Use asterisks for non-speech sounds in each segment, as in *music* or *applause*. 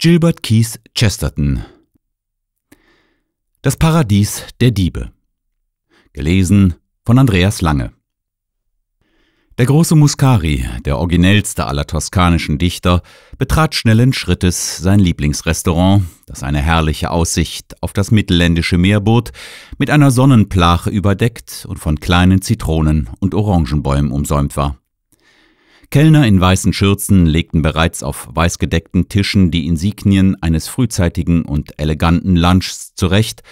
Gilbert Keith Chesterton Das Paradies der Diebe Gelesen von Andreas Lange Der große Muscari, der originellste aller toskanischen Dichter, betrat schnellen Schrittes sein Lieblingsrestaurant, das eine herrliche Aussicht auf das mittelländische Meer bot, mit einer Sonnenplache überdeckt und von kleinen Zitronen und Orangenbäumen umsäumt war. Kellner in weißen Schürzen legten bereits auf weißgedeckten Tischen die Insignien eines frühzeitigen und eleganten Lunchs zurecht,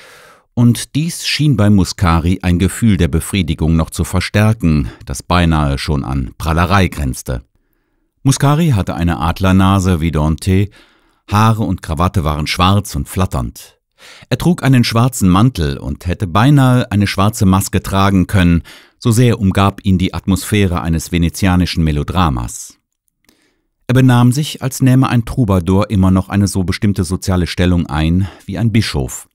und dies schien bei Muscari ein Gefühl der Befriedigung noch zu verstärken, das beinahe schon an Prallerei grenzte. Muscari hatte eine Adlernase wie Dante, Haare und Krawatte waren schwarz und flatternd. Er trug einen schwarzen Mantel und hätte beinahe eine schwarze Maske tragen können, so sehr umgab ihn die Atmosphäre eines venezianischen Melodramas. Er benahm sich, als nähme ein Troubadour immer noch eine so bestimmte soziale Stellung ein wie ein Bischof.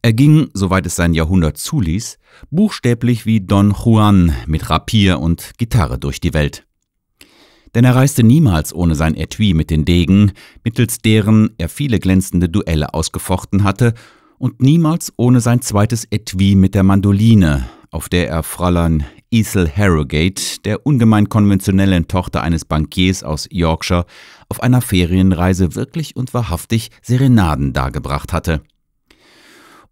Er ging, soweit es sein Jahrhundert zuließ, buchstäblich wie Don Juan mit Rapier und Gitarre durch die Welt. Denn er reiste niemals ohne sein Etui mit den Degen, mittels deren er viele glänzende Duelle ausgefochten hatte, und niemals ohne sein zweites Etui mit der Mandoline, auf der er Fräulein Ethel Harrogate, der ungemein konventionellen Tochter eines Bankiers aus Yorkshire, auf einer Ferienreise wirklich und wahrhaftig Serenaden dargebracht hatte.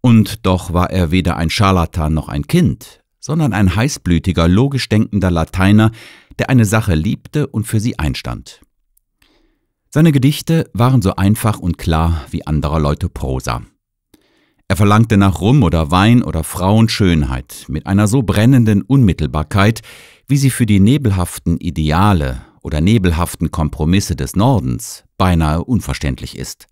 Und doch war er weder ein Scharlatan noch ein Kind, sondern ein heißblütiger, logisch denkender Lateiner, der eine Sache liebte und für sie einstand. Seine Gedichte waren so einfach und klar wie anderer Leute Prosa. Er verlangte nach Rum oder Wein oder Frauenschönheit mit einer so brennenden Unmittelbarkeit, wie sie für die nebelhaften Ideale oder nebelhaften Kompromisse des Nordens beinahe unverständlich ist.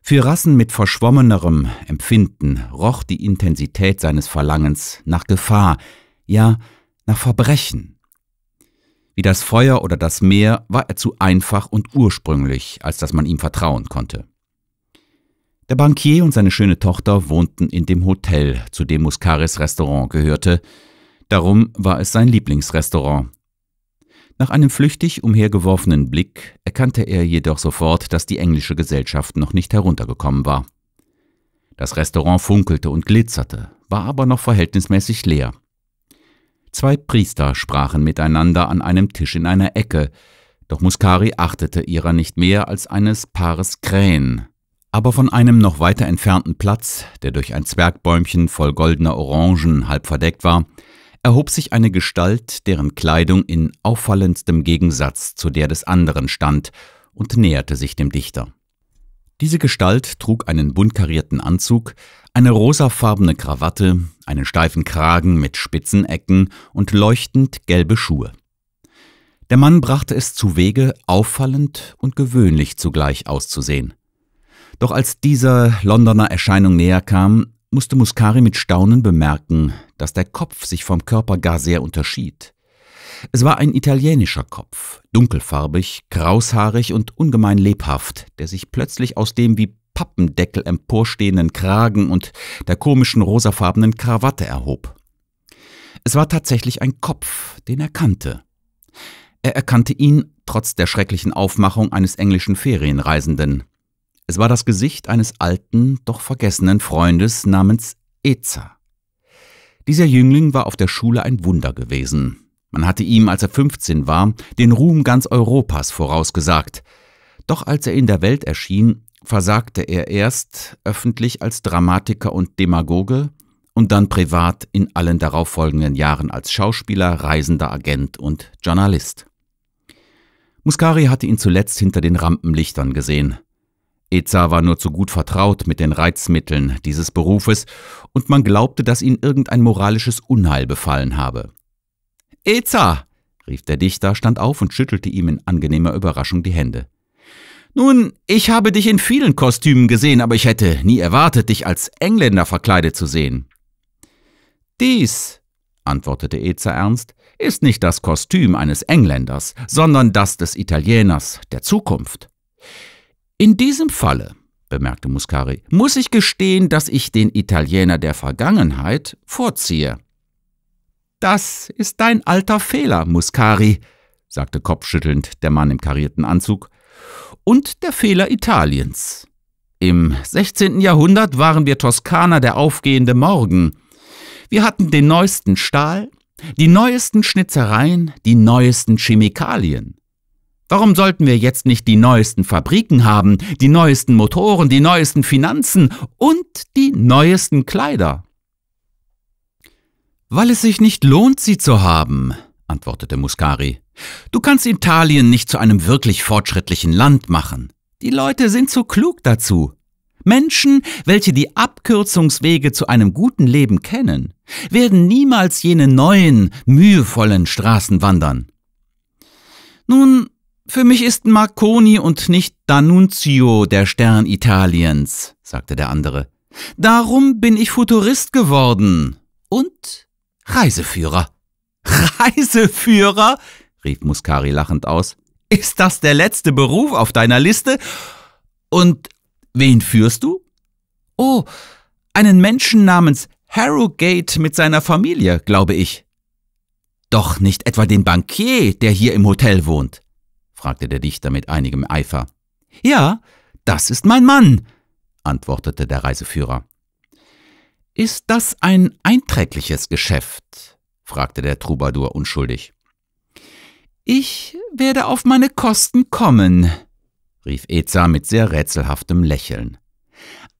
Für Rassen mit verschwommenerem Empfinden roch die Intensität seines Verlangens nach Gefahr, ja nach Verbrechen. Wie das Feuer oder das Meer war er zu einfach und ursprünglich, als dass man ihm vertrauen konnte. Der Bankier und seine schöne Tochter wohnten in dem Hotel, zu dem Muscaris Restaurant gehörte. Darum war es sein Lieblingsrestaurant. Nach einem flüchtig umhergeworfenen Blick erkannte er jedoch sofort, dass die englische Gesellschaft noch nicht heruntergekommen war. Das Restaurant funkelte und glitzerte, war aber noch verhältnismäßig leer. Zwei Priester sprachen miteinander an einem Tisch in einer Ecke, doch Muscari achtete ihrer nicht mehr als eines Paares Krähen, aber von einem noch weiter entfernten Platz, der durch ein Zwergbäumchen voll goldener Orangen halb verdeckt war, erhob sich eine Gestalt, deren Kleidung in auffallendstem Gegensatz zu der des anderen stand und näherte sich dem Dichter. Diese Gestalt trug einen buntkarierten Anzug, eine rosafarbene Krawatte, einen steifen Kragen mit spitzen Ecken und leuchtend gelbe Schuhe. Der Mann brachte es zu Wege, auffallend und gewöhnlich zugleich auszusehen – doch als dieser Londoner Erscheinung näher kam, musste Muscari mit Staunen bemerken, dass der Kopf sich vom Körper gar sehr unterschied. Es war ein italienischer Kopf, dunkelfarbig, kraushaarig und ungemein lebhaft, der sich plötzlich aus dem wie Pappendeckel emporstehenden Kragen und der komischen rosafarbenen Krawatte erhob. Es war tatsächlich ein Kopf, den er kannte. Er erkannte ihn trotz der schrecklichen Aufmachung eines englischen Ferienreisenden, es war das Gesicht eines alten, doch vergessenen Freundes namens Eza. Dieser Jüngling war auf der Schule ein Wunder gewesen. Man hatte ihm, als er 15 war, den Ruhm ganz Europas vorausgesagt. Doch als er in der Welt erschien, versagte er erst öffentlich als Dramatiker und Demagoge und dann privat in allen darauffolgenden Jahren als Schauspieler, reisender Agent und Journalist. Muscari hatte ihn zuletzt hinter den Rampenlichtern gesehen. Eza war nur zu gut vertraut mit den Reizmitteln dieses Berufes, und man glaubte, dass ihn irgendein moralisches Unheil befallen habe. Eza! rief der Dichter, stand auf und schüttelte ihm in angenehmer Überraschung die Hände. Nun, ich habe dich in vielen Kostümen gesehen, aber ich hätte nie erwartet, dich als Engländer verkleidet zu sehen. Dies, antwortete Eza ernst, ist nicht das Kostüm eines Engländers, sondern das des Italieners der Zukunft. In diesem Falle, bemerkte Muscari, muss ich gestehen, dass ich den Italiener der Vergangenheit vorziehe. Das ist dein alter Fehler, Muscari, sagte kopfschüttelnd der Mann im karierten Anzug, und der Fehler Italiens. Im 16. Jahrhundert waren wir Toskaner der aufgehende Morgen. Wir hatten den neuesten Stahl, die neuesten Schnitzereien, die neuesten Chemikalien. Warum sollten wir jetzt nicht die neuesten Fabriken haben, die neuesten Motoren, die neuesten Finanzen und die neuesten Kleider? Weil es sich nicht lohnt, sie zu haben, antwortete Muscari. Du kannst Italien nicht zu einem wirklich fortschrittlichen Land machen. Die Leute sind zu klug dazu. Menschen, welche die Abkürzungswege zu einem guten Leben kennen, werden niemals jene neuen, mühevollen Straßen wandern. Nun, für mich ist Marconi und nicht D'Annunzio der Stern Italiens, sagte der andere. Darum bin ich Futurist geworden und Reiseführer. *laughs* Reiseführer? rief Muscari lachend aus. Ist das der letzte Beruf auf deiner Liste? Und wen führst du? Oh, einen Menschen namens Harrogate mit seiner Familie, glaube ich. Doch nicht etwa den Bankier, der hier im Hotel wohnt fragte der Dichter mit einigem Eifer. Ja, das ist mein Mann, antwortete der Reiseführer. Ist das ein einträgliches Geschäft? fragte der Troubadour unschuldig. Ich werde auf meine Kosten kommen, rief Eza mit sehr rätselhaftem Lächeln.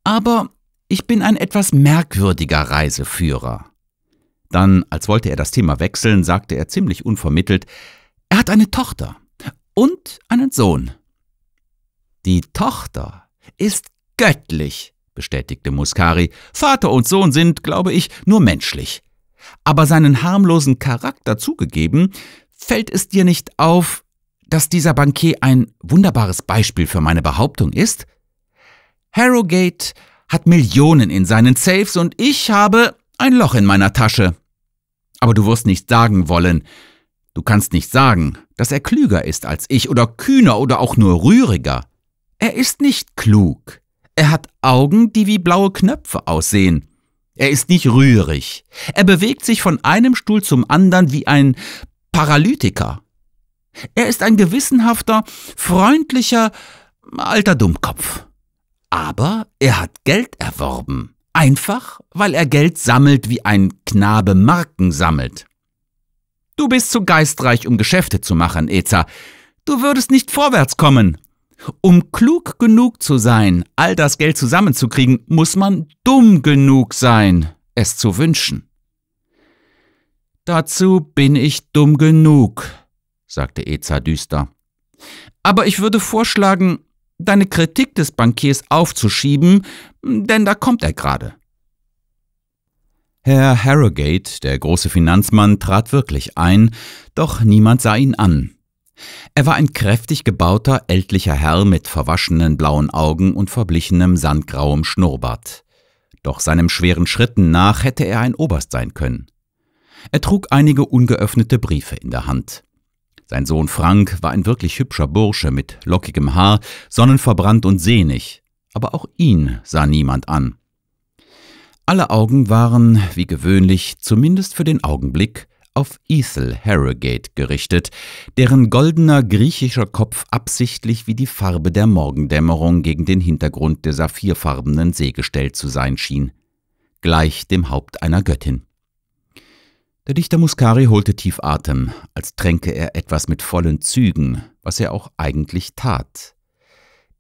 Aber ich bin ein etwas merkwürdiger Reiseführer. Dann, als wollte er das Thema wechseln, sagte er ziemlich unvermittelt, er hat eine Tochter und einen Sohn. Die Tochter ist göttlich, bestätigte Muscari. Vater und Sohn sind, glaube ich, nur menschlich. Aber seinen harmlosen Charakter zugegeben, fällt es dir nicht auf, dass dieser Bankier ein wunderbares Beispiel für meine Behauptung ist? Harrogate hat Millionen in seinen Safes und ich habe ein Loch in meiner Tasche. Aber du wirst nicht sagen wollen, du kannst nicht sagen, dass er klüger ist als ich oder kühner oder auch nur rühriger. Er ist nicht klug. Er hat Augen, die wie blaue Knöpfe aussehen. Er ist nicht rührig. Er bewegt sich von einem Stuhl zum anderen wie ein Paralytiker. Er ist ein gewissenhafter, freundlicher, alter Dummkopf. Aber er hat Geld erworben. Einfach, weil er Geld sammelt, wie ein Knabe Marken sammelt. Du bist zu geistreich, um Geschäfte zu machen, Eza. Du würdest nicht vorwärts kommen. Um klug genug zu sein, all das Geld zusammenzukriegen, muss man dumm genug sein, es zu wünschen. Dazu bin ich dumm genug, sagte Eza düster. Aber ich würde vorschlagen, deine Kritik des Bankiers aufzuschieben, denn da kommt er gerade. Herr Harrogate, der große Finanzmann, trat wirklich ein, doch niemand sah ihn an. Er war ein kräftig gebauter, ältlicher Herr mit verwaschenen blauen Augen und verblichenem sandgrauem Schnurrbart. Doch seinem schweren Schritten nach hätte er ein Oberst sein können. Er trug einige ungeöffnete Briefe in der Hand. Sein Sohn Frank war ein wirklich hübscher Bursche mit lockigem Haar, sonnenverbrannt und sehnig, aber auch ihn sah niemand an. Alle Augen waren, wie gewöhnlich, zumindest für den Augenblick, auf Ethel Harrogate gerichtet, deren goldener griechischer Kopf absichtlich wie die Farbe der Morgendämmerung gegen den Hintergrund der saphirfarbenen See gestellt zu sein schien, gleich dem Haupt einer Göttin. Der Dichter Muscari holte tief Atem, als tränke er etwas mit vollen Zügen, was er auch eigentlich tat,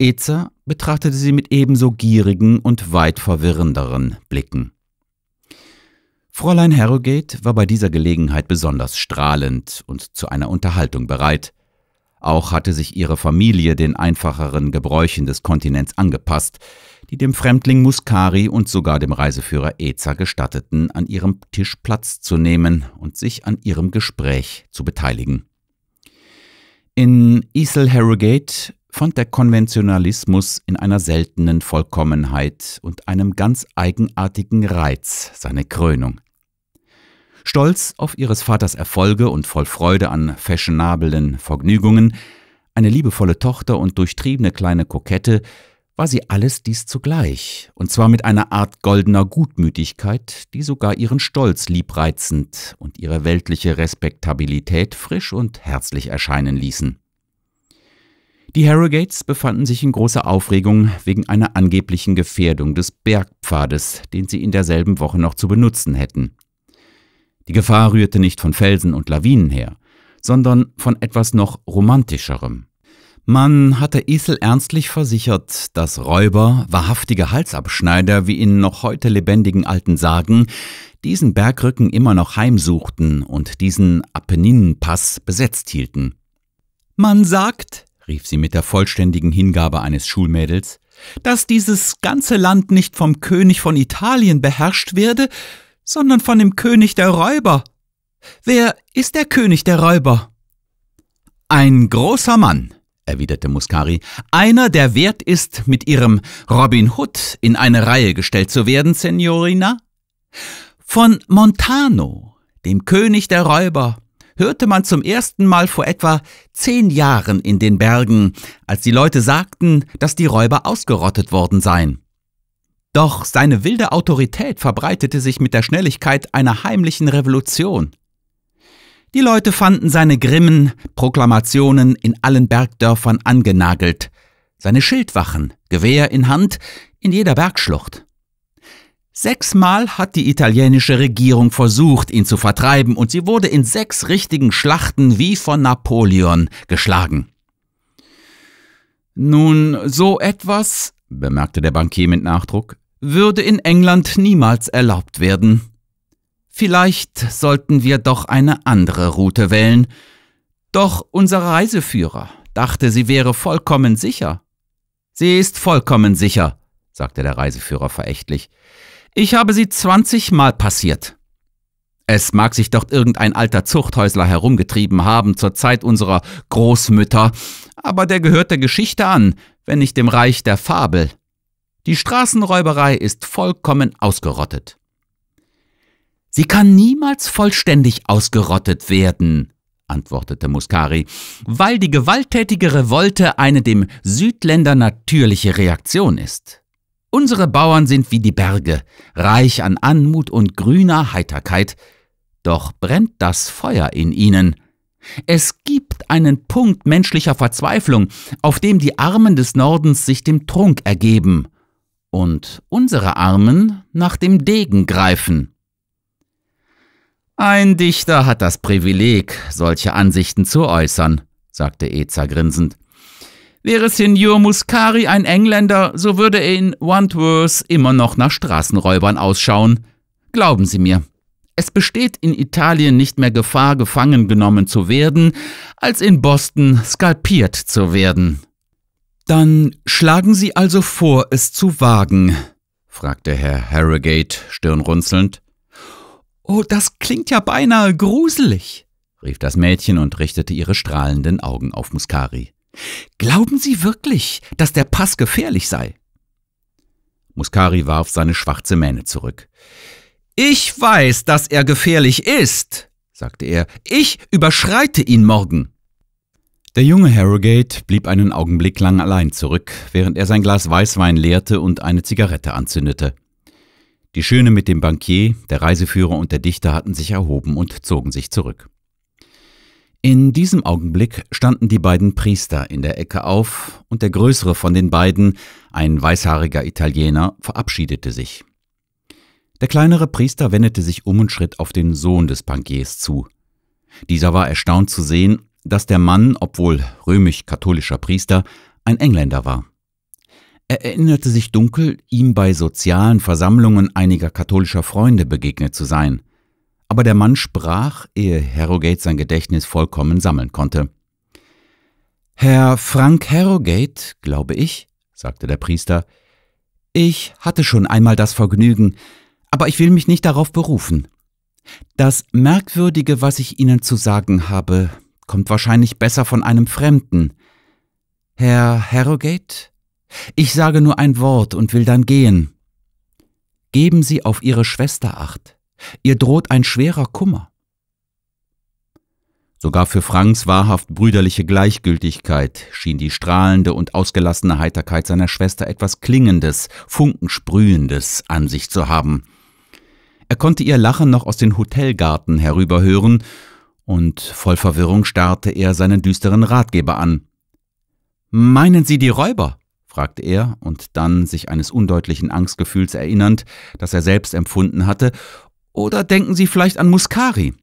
Ezer betrachtete sie mit ebenso gierigen und weit verwirrenderen Blicken. Fräulein Harrogate war bei dieser Gelegenheit besonders strahlend und zu einer Unterhaltung bereit. Auch hatte sich ihre Familie den einfacheren Gebräuchen des Kontinents angepasst, die dem Fremdling Muscari und sogar dem Reiseführer Eza gestatteten, an ihrem Tisch Platz zu nehmen und sich an ihrem Gespräch zu beteiligen. In Isel Harrogate fand der Konventionalismus in einer seltenen Vollkommenheit und einem ganz eigenartigen Reiz seine Krönung. Stolz auf ihres Vaters Erfolge und voll Freude an fashionablen Vergnügungen, eine liebevolle Tochter und durchtriebene kleine Kokette, war sie alles dies zugleich, und zwar mit einer Art goldener Gutmütigkeit, die sogar ihren Stolz liebreizend und ihre weltliche Respektabilität frisch und herzlich erscheinen ließen. Die Harrogates befanden sich in großer Aufregung wegen einer angeblichen Gefährdung des Bergpfades, den sie in derselben Woche noch zu benutzen hätten. Die Gefahr rührte nicht von Felsen und Lawinen her, sondern von etwas noch romantischerem. Man hatte Ethel ernstlich versichert, dass Räuber, wahrhaftige Halsabschneider, wie in noch heute lebendigen alten Sagen, diesen Bergrücken immer noch heimsuchten und diesen Apenninenpass besetzt hielten. Man sagt, rief sie mit der vollständigen Hingabe eines Schulmädels, dass dieses ganze Land nicht vom König von Italien beherrscht werde, sondern von dem König der Räuber. Wer ist der König der Räuber? Ein großer Mann, erwiderte Muscari, einer, der wert ist, mit ihrem Robin Hood in eine Reihe gestellt zu werden, Signorina. Von Montano, dem König der Räuber, hörte man zum ersten Mal vor etwa zehn Jahren in den Bergen, als die Leute sagten, dass die Räuber ausgerottet worden seien. Doch seine wilde Autorität verbreitete sich mit der Schnelligkeit einer heimlichen Revolution. Die Leute fanden seine grimmen Proklamationen in allen Bergdörfern angenagelt, seine Schildwachen, Gewehr in Hand, in jeder Bergschlucht. Sechsmal hat die italienische Regierung versucht, ihn zu vertreiben, und sie wurde in sechs richtigen Schlachten wie von Napoleon geschlagen. Nun, so etwas, bemerkte der Bankier mit Nachdruck, würde in England niemals erlaubt werden. Vielleicht sollten wir doch eine andere Route wählen. Doch unser Reiseführer dachte, sie wäre vollkommen sicher. Sie ist vollkommen sicher, sagte der Reiseführer verächtlich. Ich habe sie 20 Mal passiert. Es mag sich dort irgendein alter Zuchthäusler herumgetrieben haben zur Zeit unserer Großmütter, aber der gehört der Geschichte an, wenn nicht dem Reich der Fabel. Die Straßenräuberei ist vollkommen ausgerottet. Sie kann niemals vollständig ausgerottet werden, antwortete Muscari, weil die gewalttätige Revolte eine dem Südländer natürliche Reaktion ist. Unsere Bauern sind wie die Berge, reich an Anmut und grüner Heiterkeit, doch brennt das Feuer in ihnen. Es gibt einen Punkt menschlicher Verzweiflung, auf dem die Armen des Nordens sich dem Trunk ergeben und unsere Armen nach dem Degen greifen. Ein Dichter hat das Privileg, solche Ansichten zu äußern, sagte Eza grinsend. Wäre Signor Muscari ein Engländer, so würde er in Wandworth immer noch nach Straßenräubern ausschauen. Glauben Sie mir. Es besteht in Italien nicht mehr Gefahr, gefangen genommen zu werden, als in Boston skalpiert zu werden. Dann schlagen Sie also vor, es zu wagen, fragte Herr Harrogate stirnrunzelnd. Oh, das klingt ja beinahe gruselig, rief das Mädchen und richtete ihre strahlenden Augen auf Muscari. Glauben Sie wirklich, dass der Pass gefährlich sei? Muscari warf seine schwarze Mähne zurück. Ich weiß, dass er gefährlich ist, sagte er. Ich überschreite ihn morgen. Der junge Harrogate blieb einen Augenblick lang allein zurück, während er sein Glas Weißwein leerte und eine Zigarette anzündete. Die Schöne mit dem Bankier, der Reiseführer und der Dichter hatten sich erhoben und zogen sich zurück. In diesem Augenblick standen die beiden Priester in der Ecke auf, und der größere von den beiden, ein weißhaariger Italiener, verabschiedete sich. Der kleinere Priester wendete sich um und schritt auf den Sohn des Bankiers zu. Dieser war erstaunt zu sehen, dass der Mann, obwohl römisch-katholischer Priester, ein Engländer war. Er erinnerte sich dunkel, ihm bei sozialen Versammlungen einiger katholischer Freunde begegnet zu sein. Aber der Mann sprach, ehe Harrogate sein Gedächtnis vollkommen sammeln konnte. Herr Frank Harrogate, glaube ich, sagte der Priester, ich hatte schon einmal das Vergnügen, aber ich will mich nicht darauf berufen. Das Merkwürdige, was ich Ihnen zu sagen habe, kommt wahrscheinlich besser von einem Fremden. Herr Harrogate? Ich sage nur ein Wort und will dann gehen. Geben Sie auf Ihre Schwester acht. Ihr droht ein schwerer Kummer. Sogar für Franks wahrhaft brüderliche Gleichgültigkeit schien die strahlende und ausgelassene Heiterkeit seiner Schwester etwas Klingendes, Funkensprühendes an sich zu haben. Er konnte ihr Lachen noch aus den Hotelgarten herüberhören, und voll Verwirrung starrte er seinen düsteren Ratgeber an. Meinen Sie die Räuber? fragte er, und dann sich eines undeutlichen Angstgefühls erinnernd, das er selbst empfunden hatte, oder denken Sie vielleicht an Muscari?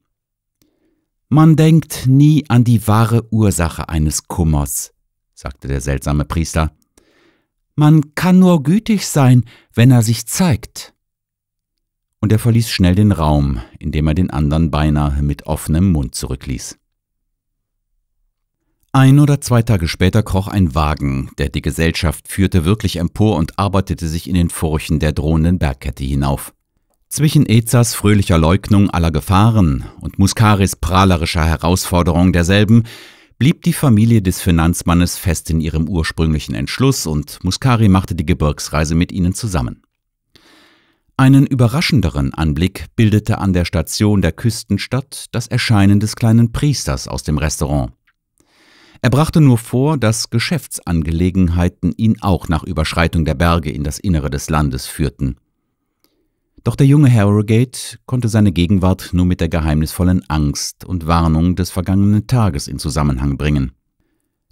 Man denkt nie an die wahre Ursache eines Kummers, sagte der seltsame Priester. Man kann nur gütig sein, wenn er sich zeigt. Und er verließ schnell den Raum, indem er den anderen beinahe mit offenem Mund zurückließ. Ein oder zwei Tage später kroch ein Wagen, der die Gesellschaft führte, wirklich empor und arbeitete sich in den Furchen der drohenden Bergkette hinauf. Zwischen Ezas fröhlicher Leugnung aller Gefahren und Muscaris prahlerischer Herausforderung derselben blieb die Familie des Finanzmannes fest in ihrem ursprünglichen Entschluss und Muscari machte die Gebirgsreise mit ihnen zusammen. Einen überraschenderen Anblick bildete an der Station der Küstenstadt das Erscheinen des kleinen Priesters aus dem Restaurant. Er brachte nur vor, dass Geschäftsangelegenheiten ihn auch nach Überschreitung der Berge in das Innere des Landes führten. Doch der junge Harrogate konnte seine Gegenwart nur mit der geheimnisvollen Angst und Warnung des vergangenen Tages in Zusammenhang bringen.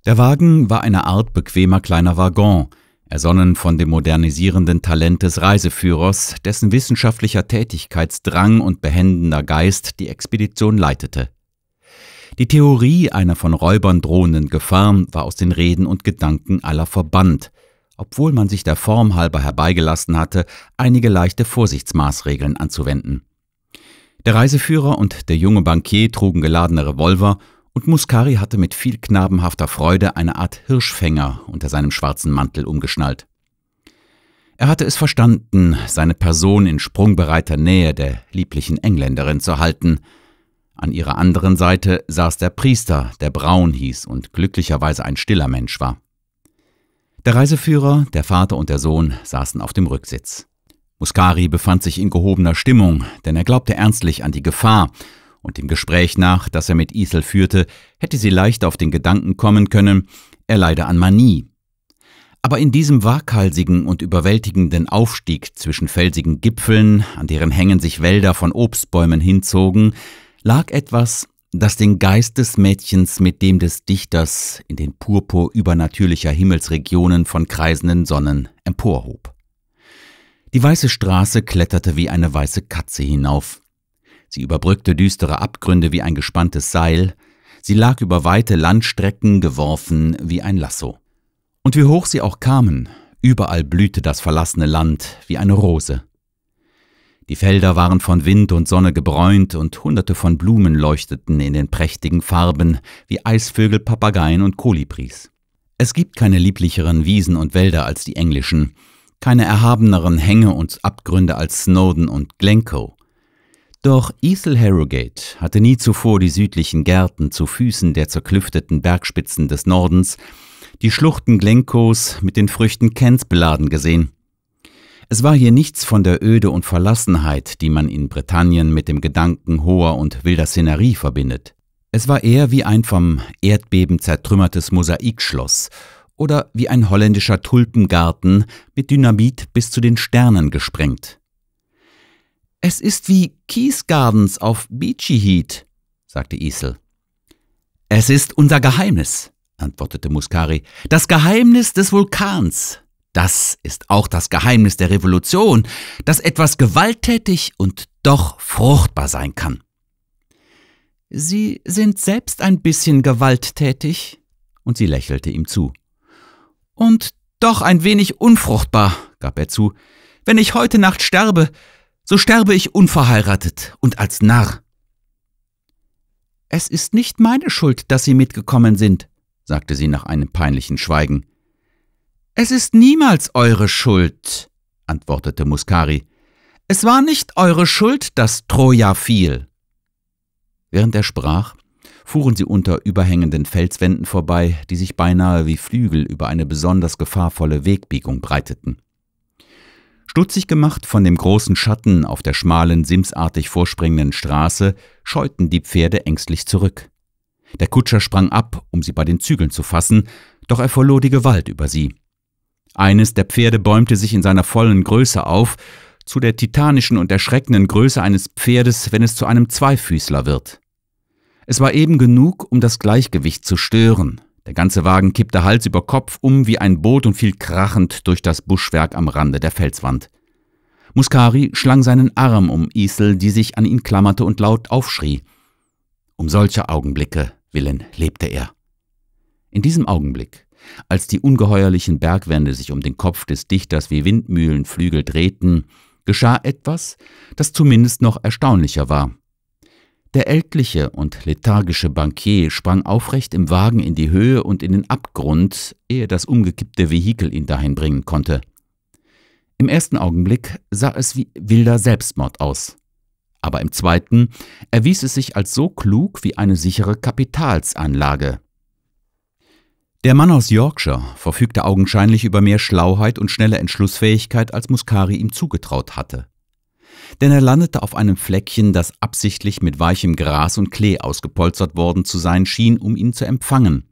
Der Wagen war eine Art bequemer kleiner Waggon, ersonnen von dem modernisierenden Talent des Reiseführers, dessen wissenschaftlicher Tätigkeitsdrang und behendender Geist die Expedition leitete. Die Theorie einer von Räubern drohenden Gefahr war aus den Reden und Gedanken aller verbannt – obwohl man sich der Form halber herbeigelassen hatte, einige leichte Vorsichtsmaßregeln anzuwenden. Der Reiseführer und der junge Bankier trugen geladene Revolver und Muscari hatte mit viel knabenhafter Freude eine Art Hirschfänger unter seinem schwarzen Mantel umgeschnallt. Er hatte es verstanden, seine Person in sprungbereiter Nähe der lieblichen Engländerin zu halten. An ihrer anderen Seite saß der Priester, der Braun hieß und glücklicherweise ein stiller Mensch war. Der Reiseführer, der Vater und der Sohn saßen auf dem Rücksitz. Muscari befand sich in gehobener Stimmung, denn er glaubte ernstlich an die Gefahr, und dem Gespräch nach, das er mit Isel führte, hätte sie leicht auf den Gedanken kommen können, er leide an Manie. Aber in diesem waghalsigen und überwältigenden Aufstieg zwischen felsigen Gipfeln, an deren Hängen sich Wälder von Obstbäumen hinzogen, lag etwas, das den Geist des Mädchens mit dem des Dichters in den Purpur übernatürlicher Himmelsregionen von kreisenden Sonnen emporhob. Die weiße Straße kletterte wie eine weiße Katze hinauf. Sie überbrückte düstere Abgründe wie ein gespanntes Seil, sie lag über weite Landstrecken geworfen wie ein Lasso. Und wie hoch sie auch kamen, überall blühte das verlassene Land wie eine Rose. Die Felder waren von Wind und Sonne gebräunt und hunderte von Blumen leuchteten in den prächtigen Farben, wie Eisvögel, Papageien und Kolibris. Es gibt keine lieblicheren Wiesen und Wälder als die englischen, keine erhabeneren Hänge und Abgründe als Snowden und Glencoe. Doch Ethel Harrogate hatte nie zuvor die südlichen Gärten zu Füßen der zerklüfteten Bergspitzen des Nordens, die Schluchten Glencoes mit den Früchten Kents beladen gesehen es war hier nichts von der Öde und Verlassenheit, die man in Britannien mit dem Gedanken hoher und wilder Szenerie verbindet. Es war eher wie ein vom Erdbeben zertrümmertes Mosaikschloss oder wie ein holländischer Tulpengarten mit Dynamit bis zu den Sternen gesprengt. Es ist wie Keys Gardens auf Beachy Heat, sagte Isel. Es ist unser Geheimnis, antwortete Muscari, das Geheimnis des Vulkans. Das ist auch das Geheimnis der Revolution, dass etwas gewalttätig und doch fruchtbar sein kann. Sie sind selbst ein bisschen gewalttätig, und sie lächelte ihm zu. Und doch ein wenig unfruchtbar, gab er zu. Wenn ich heute Nacht sterbe, so sterbe ich unverheiratet und als Narr. Es ist nicht meine Schuld, dass Sie mitgekommen sind, sagte sie nach einem peinlichen Schweigen. Es ist niemals eure Schuld, antwortete Muskari. Es war nicht eure Schuld, dass Troja fiel. Während er sprach, fuhren sie unter überhängenden Felswänden vorbei, die sich beinahe wie Flügel über eine besonders gefahrvolle Wegbiegung breiteten. Stutzig gemacht von dem großen Schatten auf der schmalen, simsartig vorspringenden Straße, scheuten die Pferde ängstlich zurück. Der Kutscher sprang ab, um sie bei den Zügeln zu fassen, doch er verlor die Gewalt über sie. Eines der Pferde bäumte sich in seiner vollen Größe auf, zu der titanischen und erschreckenden Größe eines Pferdes, wenn es zu einem Zweifüßler wird. Es war eben genug, um das Gleichgewicht zu stören. Der ganze Wagen kippte Hals über Kopf um wie ein Boot und fiel krachend durch das Buschwerk am Rande der Felswand. Muskari schlang seinen Arm um Isel, die sich an ihn klammerte und laut aufschrie. Um solche Augenblicke willen lebte er. In diesem Augenblick als die ungeheuerlichen Bergwände sich um den Kopf des Dichters wie Windmühlenflügel drehten, geschah etwas, das zumindest noch erstaunlicher war. Der ältliche und lethargische Bankier sprang aufrecht im Wagen in die Höhe und in den Abgrund, ehe das umgekippte Vehikel ihn dahin bringen konnte. Im ersten Augenblick sah es wie wilder Selbstmord aus. Aber im zweiten erwies es sich als so klug wie eine sichere Kapitalsanlage. Der Mann aus Yorkshire verfügte augenscheinlich über mehr Schlauheit und schnelle Entschlussfähigkeit, als Muscari ihm zugetraut hatte. Denn er landete auf einem Fleckchen, das absichtlich mit weichem Gras und Klee ausgepolstert worden zu sein schien, um ihn zu empfangen.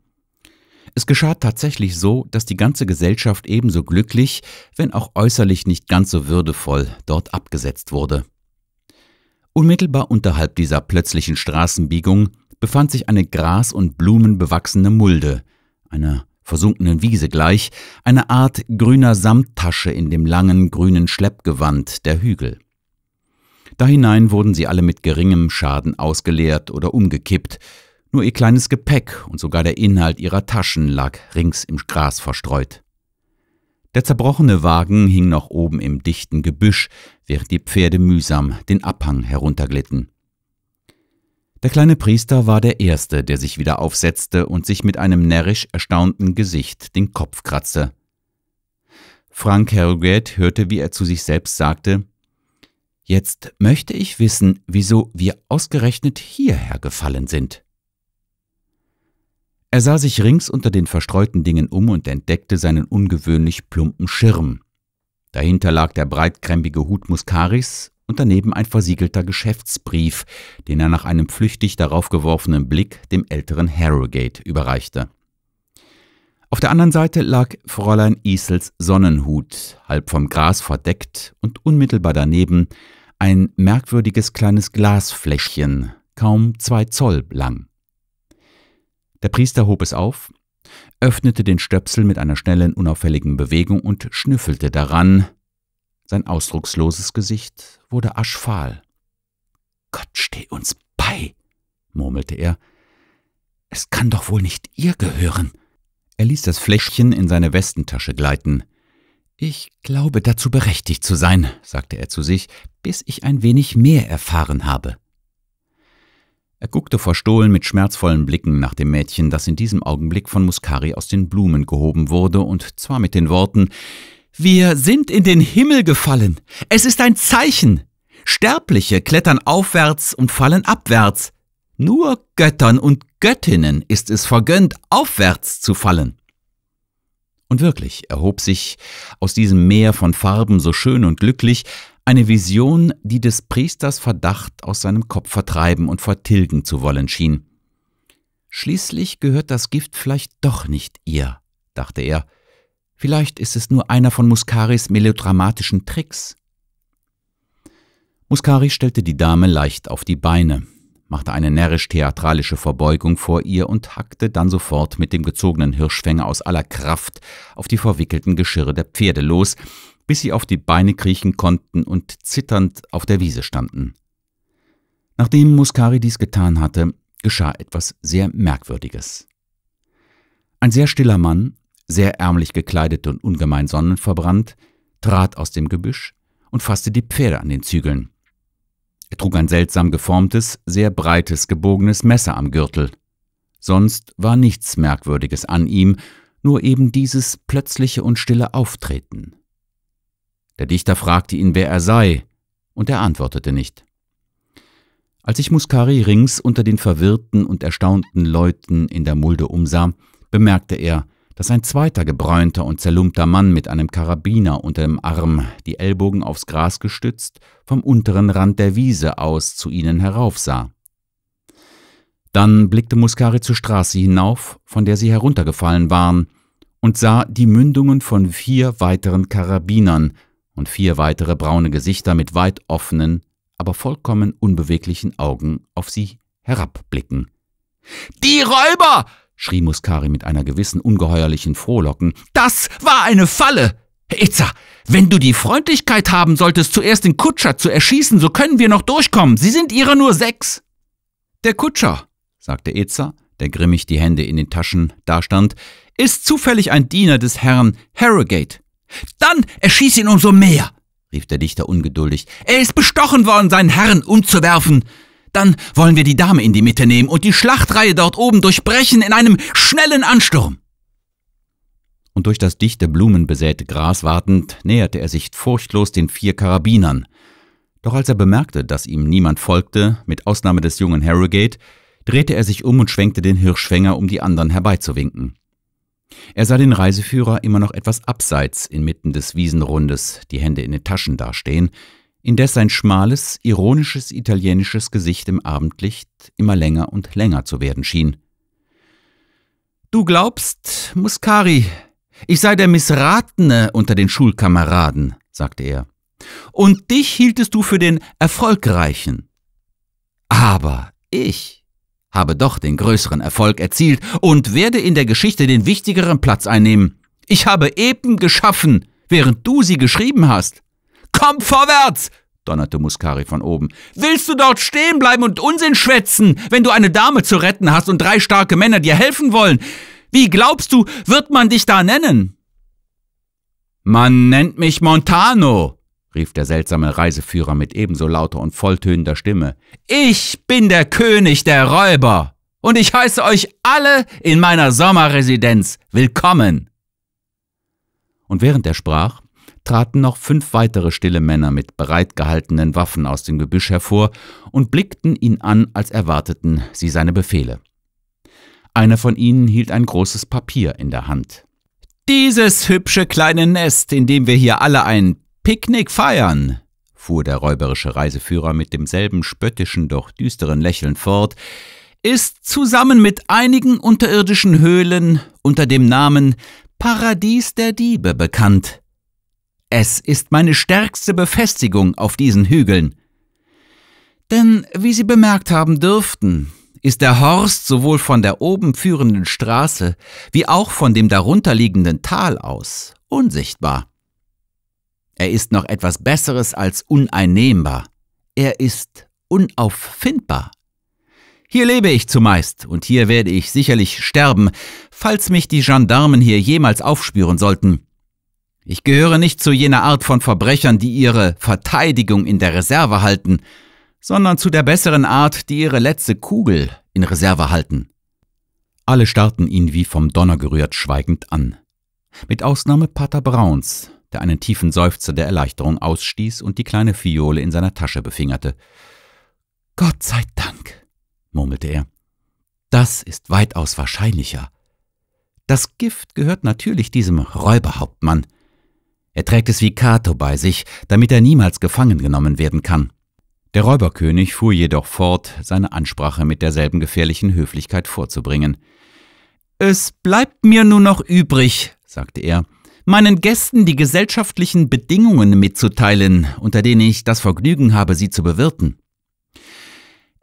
Es geschah tatsächlich so, dass die ganze Gesellschaft ebenso glücklich, wenn auch äußerlich nicht ganz so würdevoll, dort abgesetzt wurde. Unmittelbar unterhalb dieser plötzlichen Straßenbiegung befand sich eine gras- und blumenbewachsene Mulde, einer versunkenen Wiese gleich, eine Art grüner Samttasche in dem langen grünen Schleppgewand der Hügel. Da hinein wurden sie alle mit geringem Schaden ausgeleert oder umgekippt, nur ihr kleines Gepäck und sogar der Inhalt ihrer Taschen lag rings im Gras verstreut. Der zerbrochene Wagen hing noch oben im dichten Gebüsch, während die Pferde mühsam den Abhang herunterglitten. Der kleine Priester war der Erste, der sich wieder aufsetzte und sich mit einem närrisch erstaunten Gesicht den Kopf kratzte. Frank Harrogate hörte, wie er zu sich selbst sagte, Jetzt möchte ich wissen, wieso wir ausgerechnet hierher gefallen sind. Er sah sich rings unter den verstreuten Dingen um und entdeckte seinen ungewöhnlich plumpen Schirm. Dahinter lag der breitkrempige Hut Muscaris und daneben ein versiegelter Geschäftsbrief, den er nach einem flüchtig darauf geworfenen Blick dem älteren Harrogate überreichte. Auf der anderen Seite lag Fräulein Isels Sonnenhut, halb vom Gras verdeckt und unmittelbar daneben ein merkwürdiges kleines Glasfläschchen, kaum zwei Zoll lang. Der Priester hob es auf, öffnete den Stöpsel mit einer schnellen, unauffälligen Bewegung und schnüffelte daran, sein ausdrucksloses Gesicht wurde aschfahl. Gott steh uns bei, murmelte er. Es kann doch wohl nicht ihr gehören. Er ließ das Fläschchen in seine Westentasche gleiten. Ich glaube dazu berechtigt zu sein, sagte er zu sich, bis ich ein wenig mehr erfahren habe. Er guckte verstohlen mit schmerzvollen Blicken nach dem Mädchen, das in diesem Augenblick von Muskari aus den Blumen gehoben wurde, und zwar mit den Worten wir sind in den Himmel gefallen. Es ist ein Zeichen. Sterbliche klettern aufwärts und fallen abwärts. Nur Göttern und Göttinnen ist es vergönnt, aufwärts zu fallen. Und wirklich erhob sich aus diesem Meer von Farben so schön und glücklich eine Vision, die des Priesters Verdacht aus seinem Kopf vertreiben und vertilgen zu wollen schien. Schließlich gehört das Gift vielleicht doch nicht ihr, dachte er, Vielleicht ist es nur einer von Muscaris melodramatischen Tricks. Muscari stellte die Dame leicht auf die Beine, machte eine närrisch-theatralische Verbeugung vor ihr und hackte dann sofort mit dem gezogenen Hirschfänger aus aller Kraft auf die verwickelten Geschirre der Pferde los, bis sie auf die Beine kriechen konnten und zitternd auf der Wiese standen. Nachdem Muscari dies getan hatte, geschah etwas sehr Merkwürdiges. Ein sehr stiller Mann, sehr ärmlich gekleidet und ungemein sonnenverbrannt, trat aus dem Gebüsch und fasste die Pferde an den Zügeln. Er trug ein seltsam geformtes, sehr breites, gebogenes Messer am Gürtel. Sonst war nichts Merkwürdiges an ihm, nur eben dieses plötzliche und stille Auftreten. Der Dichter fragte ihn, wer er sei, und er antwortete nicht. Als sich Muscari rings unter den verwirrten und erstaunten Leuten in der Mulde umsah, bemerkte er, dass ein zweiter gebräunter und zerlumpter Mann mit einem Karabiner unter dem Arm, die Ellbogen aufs Gras gestützt, vom unteren Rand der Wiese aus zu ihnen heraufsah. Dann blickte Muscari zur Straße hinauf, von der sie heruntergefallen waren, und sah die Mündungen von vier weiteren Karabinern und vier weitere braune Gesichter mit weit offenen, aber vollkommen unbeweglichen Augen auf sie herabblicken. Die Räuber! schrie Muskari mit einer gewissen ungeheuerlichen Frohlocken. Das war eine Falle! Itza, wenn du die Freundlichkeit haben solltest, zuerst den Kutscher zu erschießen, so können wir noch durchkommen. Sie sind ihrer nur sechs. Der Kutscher, sagte Itza, der grimmig die Hände in den Taschen dastand, ist zufällig ein Diener des Herrn Harrogate. Dann erschieß ihn umso mehr, rief der Dichter ungeduldig. Er ist bestochen worden, seinen Herrn umzuwerfen. Dann wollen wir die Dame in die Mitte nehmen und die Schlachtreihe dort oben durchbrechen in einem schnellen Ansturm. Und durch das dichte blumenbesäte Gras wartend, näherte er sich furchtlos den vier Karabinern. Doch als er bemerkte, dass ihm niemand folgte, mit Ausnahme des jungen Harrogate, drehte er sich um und schwenkte den Hirschfänger, um die anderen herbeizuwinken. Er sah den Reiseführer immer noch etwas abseits inmitten des Wiesenrundes, die Hände in den Taschen dastehen, indes sein schmales, ironisches italienisches Gesicht im Abendlicht immer länger und länger zu werden schien. Du glaubst, Muscari, ich sei der Missratene unter den Schulkameraden, sagte er. Und dich hieltest du für den Erfolgreichen. Aber ich habe doch den größeren Erfolg erzielt und werde in der Geschichte den wichtigeren Platz einnehmen. Ich habe eben geschaffen, während du sie geschrieben hast. Komm vorwärts! donnerte Muscari von oben. Willst du dort stehen bleiben und Unsinn schwätzen, wenn du eine Dame zu retten hast und drei starke Männer dir helfen wollen? Wie glaubst du, wird man dich da nennen? Man nennt mich Montano, rief der seltsame Reiseführer mit ebenso lauter und volltönender Stimme. Ich bin der König der Räuber, und ich heiße euch alle in meiner Sommerresidenz willkommen. Und während er sprach, traten noch fünf weitere stille Männer mit bereitgehaltenen Waffen aus dem Gebüsch hervor und blickten ihn an, als erwarteten sie seine Befehle. Einer von ihnen hielt ein großes Papier in der Hand. Dieses hübsche kleine Nest, in dem wir hier alle ein Picknick feiern, fuhr der räuberische Reiseführer mit demselben spöttischen, doch düsteren Lächeln fort, ist zusammen mit einigen unterirdischen Höhlen unter dem Namen Paradies der Diebe bekannt. Es ist meine stärkste Befestigung auf diesen Hügeln. Denn, wie Sie bemerkt haben dürften, ist der Horst sowohl von der oben führenden Straße wie auch von dem darunterliegenden Tal aus unsichtbar. Er ist noch etwas Besseres als uneinnehmbar. Er ist unauffindbar. Hier lebe ich zumeist und hier werde ich sicherlich sterben, falls mich die Gendarmen hier jemals aufspüren sollten. Ich gehöre nicht zu jener Art von Verbrechern, die ihre Verteidigung in der Reserve halten, sondern zu der besseren Art, die ihre letzte Kugel in Reserve halten. Alle starrten ihn wie vom Donner gerührt schweigend an. Mit Ausnahme Pater Brauns, der einen tiefen Seufzer der Erleichterung ausstieß und die kleine Fiole in seiner Tasche befingerte. Gott sei Dank, murmelte er. Das ist weitaus wahrscheinlicher. Das Gift gehört natürlich diesem Räuberhauptmann. Er trägt es wie Kato bei sich, damit er niemals gefangen genommen werden kann. Der Räuberkönig fuhr jedoch fort, seine Ansprache mit derselben gefährlichen Höflichkeit vorzubringen. Es bleibt mir nur noch übrig, sagte er, meinen Gästen die gesellschaftlichen Bedingungen mitzuteilen, unter denen ich das Vergnügen habe, sie zu bewirten.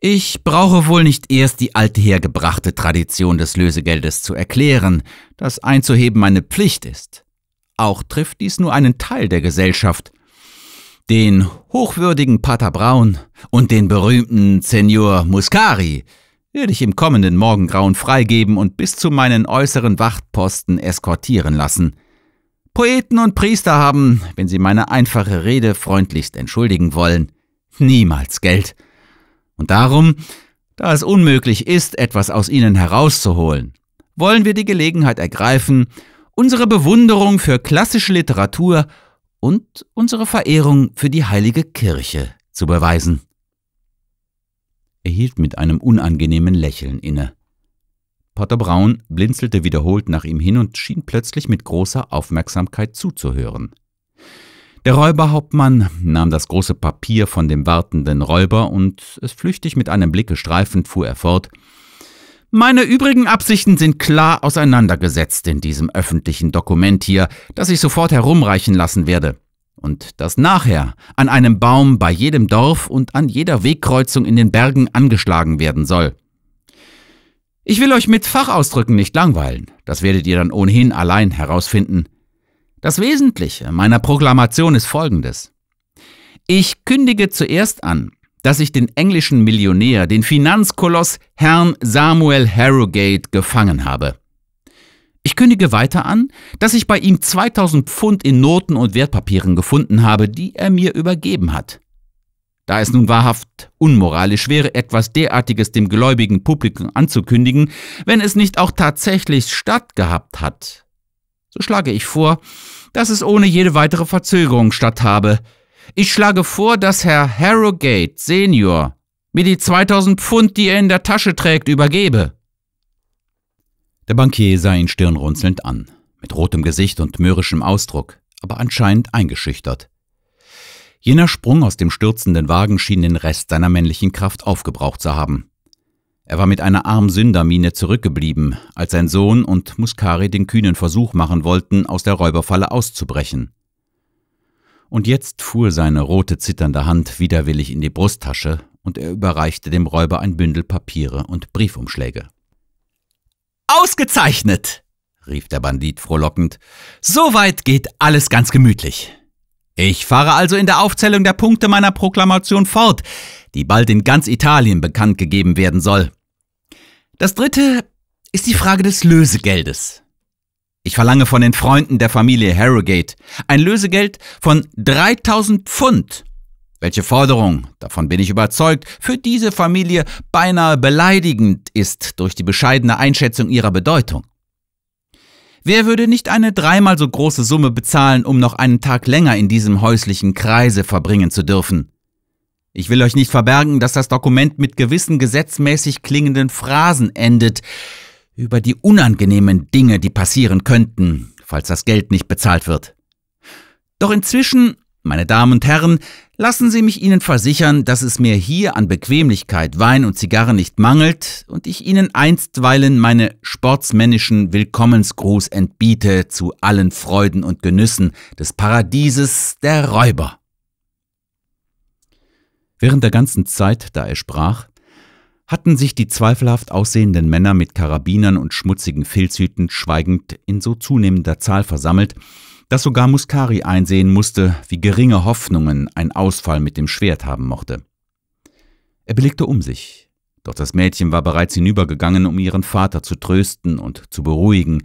Ich brauche wohl nicht erst die althergebrachte Tradition des Lösegeldes zu erklären, das einzuheben meine Pflicht ist. Auch trifft dies nur einen Teil der Gesellschaft. Den hochwürdigen Pater Braun und den berühmten Senior Muscari werde ich im kommenden Morgengrauen freigeben und bis zu meinen äußeren Wachtposten eskortieren lassen. Poeten und Priester haben, wenn sie meine einfache Rede freundlichst entschuldigen wollen, niemals Geld. Und darum, da es unmöglich ist, etwas aus ihnen herauszuholen, wollen wir die Gelegenheit ergreifen unsere Bewunderung für klassische Literatur und unsere Verehrung für die heilige Kirche zu beweisen. Er hielt mit einem unangenehmen Lächeln inne. Potter Braun blinzelte wiederholt nach ihm hin und schien plötzlich mit großer Aufmerksamkeit zuzuhören. Der Räuberhauptmann nahm das große Papier von dem wartenden Räuber und es flüchtig mit einem Blick streifend fuhr er fort – meine übrigen Absichten sind klar auseinandergesetzt in diesem öffentlichen Dokument hier, das ich sofort herumreichen lassen werde. Und das nachher an einem Baum bei jedem Dorf und an jeder Wegkreuzung in den Bergen angeschlagen werden soll. Ich will euch mit Fachausdrücken nicht langweilen, das werdet ihr dann ohnehin allein herausfinden. Das Wesentliche meiner Proklamation ist folgendes. Ich kündige zuerst an, dass ich den englischen Millionär, den Finanzkoloss Herrn Samuel Harrogate gefangen habe. Ich kündige weiter an, dass ich bei ihm 2000 Pfund in Noten und Wertpapieren gefunden habe, die er mir übergeben hat. Da es nun wahrhaft unmoralisch wäre, etwas derartiges dem gläubigen Publikum anzukündigen, wenn es nicht auch tatsächlich stattgehabt hat, so schlage ich vor, dass es ohne jede weitere Verzögerung statt habe, ich schlage vor, dass Herr Harrogate Senior mir die 2000 Pfund, die er in der Tasche trägt, übergebe. Der Bankier sah ihn stirnrunzelnd an, mit rotem Gesicht und mürrischem Ausdruck, aber anscheinend eingeschüchtert. Jener Sprung aus dem stürzenden Wagen schien den Rest seiner männlichen Kraft aufgebraucht zu haben. Er war mit einer Armsündermiene zurückgeblieben, als sein Sohn und Muscari den kühnen Versuch machen wollten, aus der Räuberfalle auszubrechen. Und jetzt fuhr seine rote zitternde Hand widerwillig in die Brusttasche und er überreichte dem Räuber ein Bündel Papiere und Briefumschläge. Ausgezeichnet! rief der Bandit frohlockend. So weit geht alles ganz gemütlich. Ich fahre also in der Aufzählung der Punkte meiner Proklamation fort, die bald in ganz Italien bekannt gegeben werden soll. Das dritte ist die Frage des Lösegeldes. Ich verlange von den Freunden der Familie Harrogate ein Lösegeld von 3000 Pfund. Welche Forderung, davon bin ich überzeugt, für diese Familie beinahe beleidigend ist durch die bescheidene Einschätzung ihrer Bedeutung. Wer würde nicht eine dreimal so große Summe bezahlen, um noch einen Tag länger in diesem häuslichen Kreise verbringen zu dürfen? Ich will euch nicht verbergen, dass das Dokument mit gewissen gesetzmäßig klingenden Phrasen endet, über die unangenehmen Dinge, die passieren könnten, falls das Geld nicht bezahlt wird. Doch inzwischen, meine Damen und Herren, lassen Sie mich Ihnen versichern, dass es mir hier an Bequemlichkeit, Wein und Zigarren nicht mangelt und ich Ihnen einstweilen meine sportsmännischen Willkommensgruß entbiete zu allen Freuden und Genüssen des Paradieses der Räuber. Während der ganzen Zeit, da er sprach, hatten sich die zweifelhaft aussehenden Männer mit Karabinern und schmutzigen Filzhüten schweigend in so zunehmender Zahl versammelt, dass sogar Muscari einsehen musste, wie geringe Hoffnungen ein Ausfall mit dem Schwert haben mochte. Er blickte um sich, doch das Mädchen war bereits hinübergegangen, um ihren Vater zu trösten und zu beruhigen,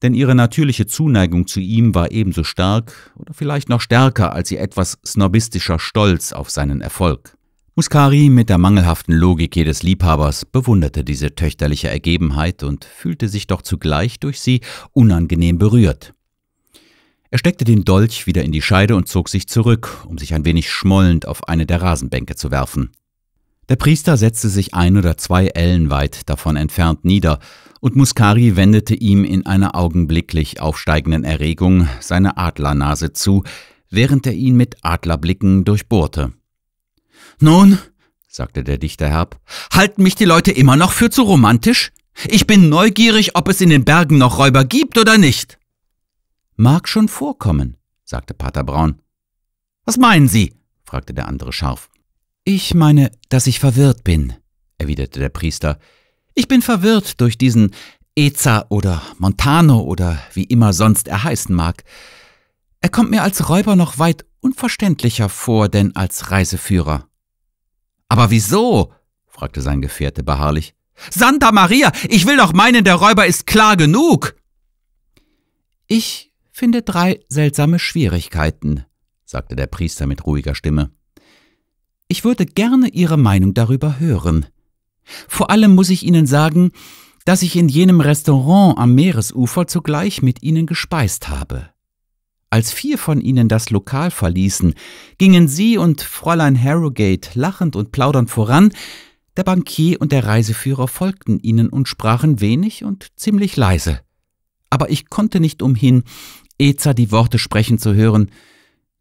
denn ihre natürliche Zuneigung zu ihm war ebenso stark oder vielleicht noch stärker als ihr etwas snobistischer Stolz auf seinen Erfolg. Muscari mit der mangelhaften Logik jedes Liebhabers bewunderte diese töchterliche Ergebenheit und fühlte sich doch zugleich durch sie unangenehm berührt. Er steckte den Dolch wieder in die Scheide und zog sich zurück, um sich ein wenig schmollend auf eine der Rasenbänke zu werfen. Der Priester setzte sich ein oder zwei Ellen weit davon entfernt nieder, und Muscari wendete ihm in einer augenblicklich aufsteigenden Erregung seine Adlernase zu, während er ihn mit Adlerblicken durchbohrte. Nun, sagte der Dichter herb, halten mich die Leute immer noch für zu romantisch? Ich bin neugierig, ob es in den Bergen noch Räuber gibt oder nicht. Mag schon vorkommen, sagte Pater Braun. Was meinen Sie? fragte der andere scharf. Ich meine, dass ich verwirrt bin, erwiderte der Priester. Ich bin verwirrt durch diesen Eza oder Montano oder wie immer sonst er heißen mag. Er kommt mir als Räuber noch weit unverständlicher vor denn als Reiseführer. Aber wieso? fragte sein Gefährte beharrlich. Santa Maria, ich will doch meinen, der Räuber ist klar genug. Ich finde drei seltsame Schwierigkeiten, sagte der Priester mit ruhiger Stimme. Ich würde gerne Ihre Meinung darüber hören. Vor allem muss ich Ihnen sagen, dass ich in jenem Restaurant am Meeresufer zugleich mit Ihnen gespeist habe. Als vier von ihnen das Lokal verließen, gingen sie und Fräulein Harrogate lachend und plaudernd voran, der Bankier und der Reiseführer folgten ihnen und sprachen wenig und ziemlich leise. Aber ich konnte nicht umhin, Eza die Worte sprechen zu hören.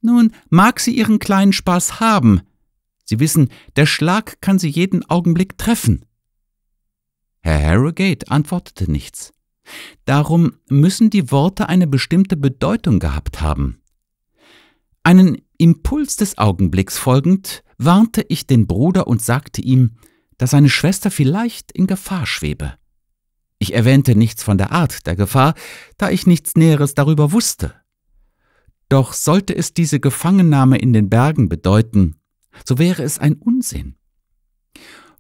Nun mag sie ihren kleinen Spaß haben. Sie wissen, der Schlag kann sie jeden Augenblick treffen. Herr Harrogate antwortete nichts. Darum müssen die Worte eine bestimmte Bedeutung gehabt haben. Einen Impuls des Augenblicks folgend warnte ich den Bruder und sagte ihm, dass seine Schwester vielleicht in Gefahr schwebe. Ich erwähnte nichts von der Art der Gefahr, da ich nichts Näheres darüber wusste. Doch sollte es diese Gefangennahme in den Bergen bedeuten, so wäre es ein Unsinn.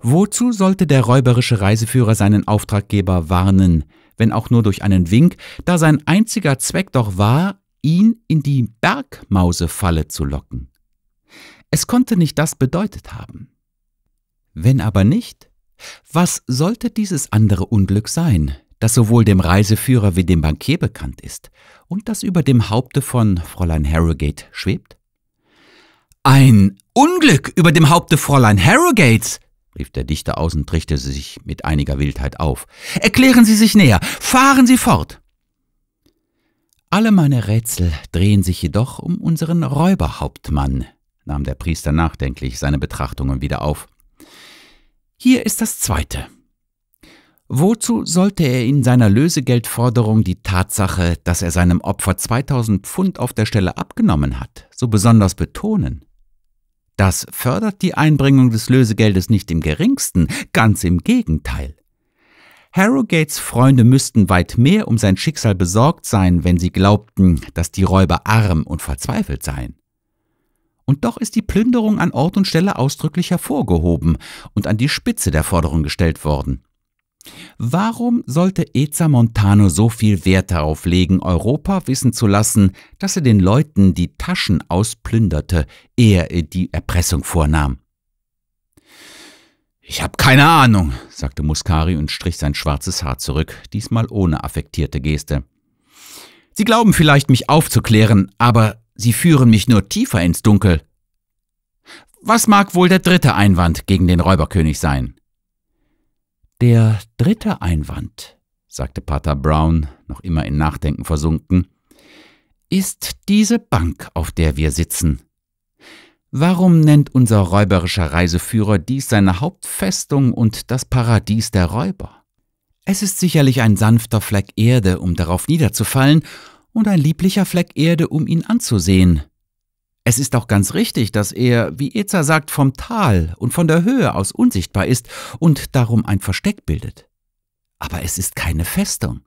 Wozu sollte der räuberische Reiseführer seinen Auftraggeber warnen, wenn auch nur durch einen Wink, da sein einziger Zweck doch war, ihn in die Bergmausefalle zu locken. Es konnte nicht das bedeutet haben. Wenn aber nicht, was sollte dieses andere Unglück sein, das sowohl dem Reiseführer wie dem Bankier bekannt ist und das über dem Haupte von Fräulein Harrogate schwebt? Ein Unglück über dem Haupte Fräulein Harrogates, rief der Dichter aus und richtete sich mit einiger Wildheit auf. Erklären Sie sich näher, fahren Sie fort. Alle meine Rätsel drehen sich jedoch um unseren Räuberhauptmann, nahm der Priester nachdenklich seine Betrachtungen wieder auf. Hier ist das zweite. Wozu sollte er in seiner Lösegeldforderung die Tatsache, dass er seinem Opfer 2000 Pfund auf der Stelle abgenommen hat, so besonders betonen? Das fördert die Einbringung des Lösegeldes nicht im geringsten, ganz im Gegenteil. Harrogates Freunde müssten weit mehr um sein Schicksal besorgt sein, wenn sie glaubten, dass die Räuber arm und verzweifelt seien. Und doch ist die Plünderung an Ort und Stelle ausdrücklich hervorgehoben und an die Spitze der Forderung gestellt worden. Warum sollte Eza Montano so viel Wert darauf legen, Europa wissen zu lassen, dass er den Leuten die Taschen ausplünderte, ehe er die Erpressung vornahm? Ich habe keine Ahnung, sagte Muscari und strich sein schwarzes Haar zurück, diesmal ohne affektierte Geste. Sie glauben vielleicht, mich aufzuklären, aber Sie führen mich nur tiefer ins Dunkel. Was mag wohl der dritte Einwand gegen den Räuberkönig sein? Der dritte Einwand, sagte Pater Brown, noch immer in Nachdenken versunken, ist diese Bank, auf der wir sitzen. Warum nennt unser räuberischer Reiseführer dies seine Hauptfestung und das Paradies der Räuber? Es ist sicherlich ein sanfter Fleck Erde, um darauf niederzufallen, und ein lieblicher Fleck Erde, um ihn anzusehen, es ist auch ganz richtig, dass er, wie Eza sagt, vom Tal und von der Höhe aus unsichtbar ist und darum ein Versteck bildet. Aber es ist keine Festung.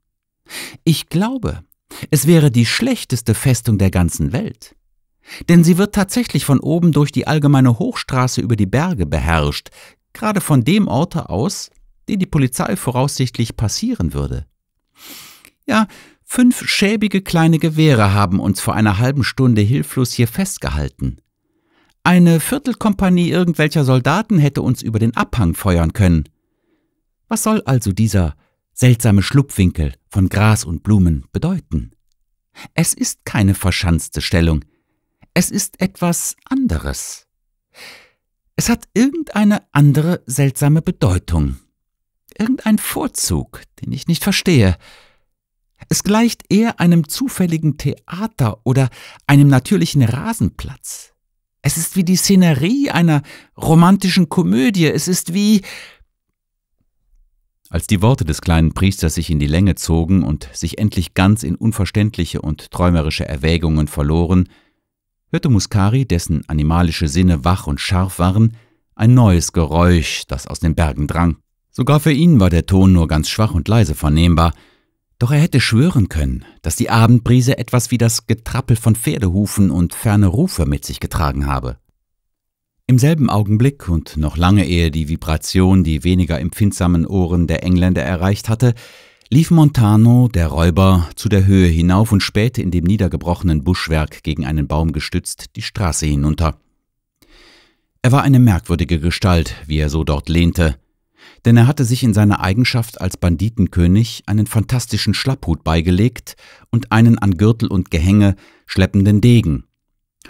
Ich glaube, es wäre die schlechteste Festung der ganzen Welt. Denn sie wird tatsächlich von oben durch die allgemeine Hochstraße über die Berge beherrscht, gerade von dem Orte aus, den die Polizei voraussichtlich passieren würde. Ja, Fünf schäbige kleine Gewehre haben uns vor einer halben Stunde hilflos hier festgehalten. Eine Viertelkompanie irgendwelcher Soldaten hätte uns über den Abhang feuern können. Was soll also dieser seltsame Schlupfwinkel von Gras und Blumen bedeuten? Es ist keine verschanzte Stellung. Es ist etwas anderes. Es hat irgendeine andere seltsame Bedeutung. Irgendein Vorzug, den ich nicht verstehe. Es gleicht eher einem zufälligen Theater oder einem natürlichen Rasenplatz. Es ist wie die Szenerie einer romantischen Komödie, es ist wie als die Worte des kleinen Priesters sich in die Länge zogen und sich endlich ganz in unverständliche und träumerische Erwägungen verloren, hörte Muscari, dessen animalische Sinne wach und scharf waren, ein neues Geräusch, das aus den Bergen drang. Sogar für ihn war der Ton nur ganz schwach und leise vernehmbar, doch er hätte schwören können, dass die Abendbrise etwas wie das Getrappel von Pferdehufen und ferne Rufe mit sich getragen habe. Im selben Augenblick und noch lange ehe die Vibration die weniger empfindsamen Ohren der Engländer erreicht hatte, lief Montano, der Räuber, zu der Höhe hinauf und spähte in dem niedergebrochenen Buschwerk gegen einen Baum gestützt die Straße hinunter. Er war eine merkwürdige Gestalt, wie er so dort lehnte, denn er hatte sich in seiner Eigenschaft als Banditenkönig einen fantastischen Schlapphut beigelegt und einen an Gürtel und Gehänge schleppenden Degen.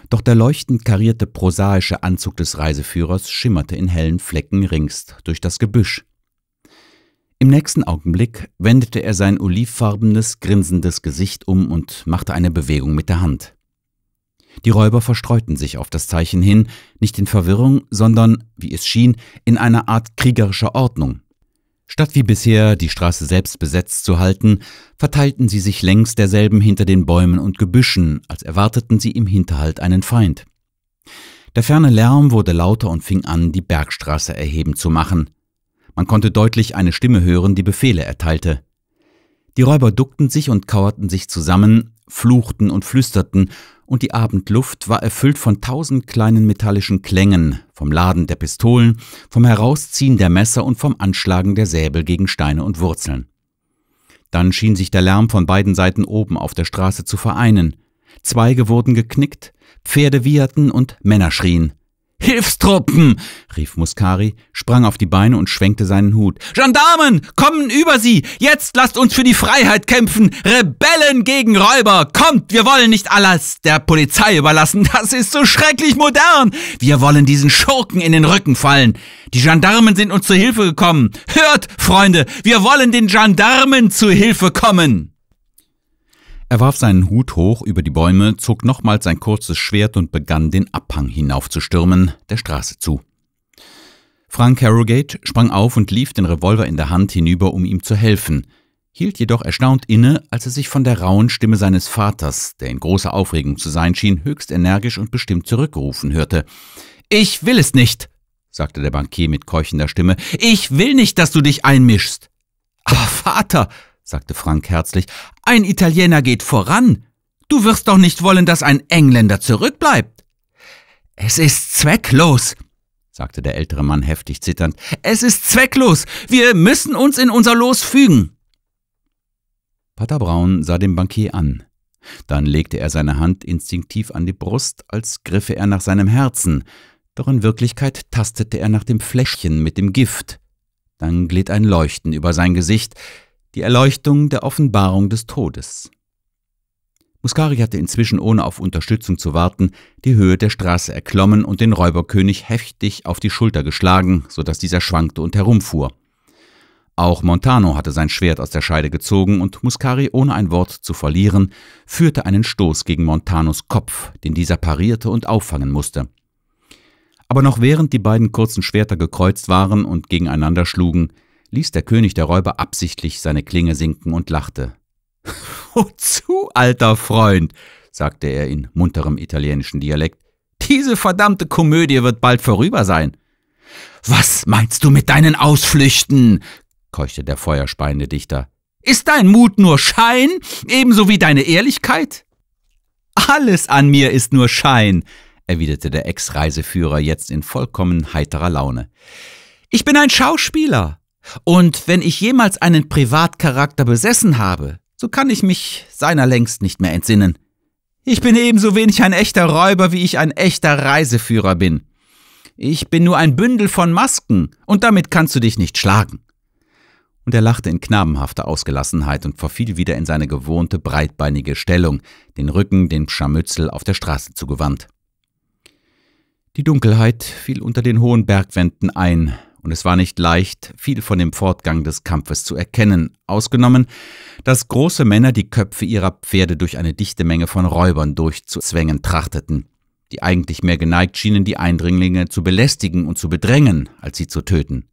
Doch der leuchtend karierte prosaische Anzug des Reiseführers schimmerte in hellen Flecken rings durch das Gebüsch. Im nächsten Augenblick wendete er sein olivfarbenes, grinsendes Gesicht um und machte eine Bewegung mit der Hand. Die Räuber verstreuten sich auf das Zeichen hin, nicht in Verwirrung, sondern, wie es schien, in einer Art kriegerischer Ordnung. Statt wie bisher die Straße selbst besetzt zu halten, verteilten sie sich längs derselben hinter den Bäumen und Gebüschen, als erwarteten sie im Hinterhalt einen Feind. Der ferne Lärm wurde lauter und fing an, die Bergstraße erheben zu machen. Man konnte deutlich eine Stimme hören, die Befehle erteilte. Die Räuber duckten sich und kauerten sich zusammen, fluchten und flüsterten, und die Abendluft war erfüllt von tausend kleinen metallischen Klängen, vom Laden der Pistolen, vom Herausziehen der Messer und vom Anschlagen der Säbel gegen Steine und Wurzeln. Dann schien sich der Lärm von beiden Seiten oben auf der Straße zu vereinen. Zweige wurden geknickt, Pferde wieherten und Männer schrien. Hilfstruppen! rief Muscari, sprang auf die Beine und schwenkte seinen Hut. Gendarmen, kommen über sie! Jetzt lasst uns für die Freiheit kämpfen! Rebellen gegen Räuber! Kommt, wir wollen nicht alles der Polizei überlassen! Das ist so schrecklich modern! Wir wollen diesen Schurken in den Rücken fallen! Die Gendarmen sind uns zu Hilfe gekommen! Hört, Freunde, wir wollen den Gendarmen zu Hilfe kommen! Er warf seinen Hut hoch über die Bäume, zog nochmals sein kurzes Schwert und begann den Abhang hinaufzustürmen, der Straße zu. Frank Harrogate sprang auf und lief den Revolver in der Hand hinüber, um ihm zu helfen, hielt jedoch erstaunt inne, als er sich von der rauen Stimme seines Vaters, der in großer Aufregung zu sein schien, höchst energisch und bestimmt zurückgerufen hörte. Ich will es nicht, sagte der Bankier mit keuchender Stimme. Ich will nicht, dass du dich einmischst. Aber Vater, sagte Frank herzlich, ein Italiener geht voran. Du wirst doch nicht wollen, dass ein Engländer zurückbleibt. Es ist zwecklos, sagte der ältere Mann heftig zitternd. Es ist zwecklos. Wir müssen uns in unser Los fügen. Pater Braun sah den Bankier an. Dann legte er seine Hand instinktiv an die Brust, als griffe er nach seinem Herzen, doch in Wirklichkeit tastete er nach dem Fläschchen mit dem Gift. Dann glitt ein Leuchten über sein Gesicht, die Erleuchtung der Offenbarung des Todes. Muscari hatte inzwischen, ohne auf Unterstützung zu warten, die Höhe der Straße erklommen und den Räuberkönig heftig auf die Schulter geschlagen, so dass dieser schwankte und herumfuhr. Auch Montano hatte sein Schwert aus der Scheide gezogen und Muscari, ohne ein Wort zu verlieren, führte einen Stoß gegen Montanos Kopf, den dieser parierte und auffangen musste. Aber noch während die beiden kurzen Schwerter gekreuzt waren und gegeneinander schlugen, ließ der König der Räuber absichtlich seine Klinge sinken und lachte. *laughs* Wozu, alter Freund, sagte er in munterem italienischen Dialekt, diese verdammte Komödie wird bald vorüber sein. Was meinst du mit deinen Ausflüchten? keuchte der feuerspeiende Dichter. Ist dein Mut nur Schein, ebenso wie deine Ehrlichkeit? Alles an mir ist nur Schein, erwiderte der Ex-Reiseführer jetzt in vollkommen heiterer Laune. Ich bin ein Schauspieler. Und wenn ich jemals einen Privatcharakter besessen habe, so kann ich mich seiner längst nicht mehr entsinnen. Ich bin ebenso wenig ein echter Räuber, wie ich ein echter Reiseführer bin. Ich bin nur ein Bündel von Masken, und damit kannst du dich nicht schlagen. Und er lachte in knabenhafter Ausgelassenheit und verfiel wieder in seine gewohnte breitbeinige Stellung, den Rücken dem Scharmützel auf der Straße zugewandt. Die Dunkelheit fiel unter den hohen Bergwänden ein, und es war nicht leicht, viel von dem Fortgang des Kampfes zu erkennen, ausgenommen, dass große Männer die Köpfe ihrer Pferde durch eine dichte Menge von Räubern durchzuzwängen trachteten, die eigentlich mehr geneigt schienen, die Eindringlinge zu belästigen und zu bedrängen, als sie zu töten.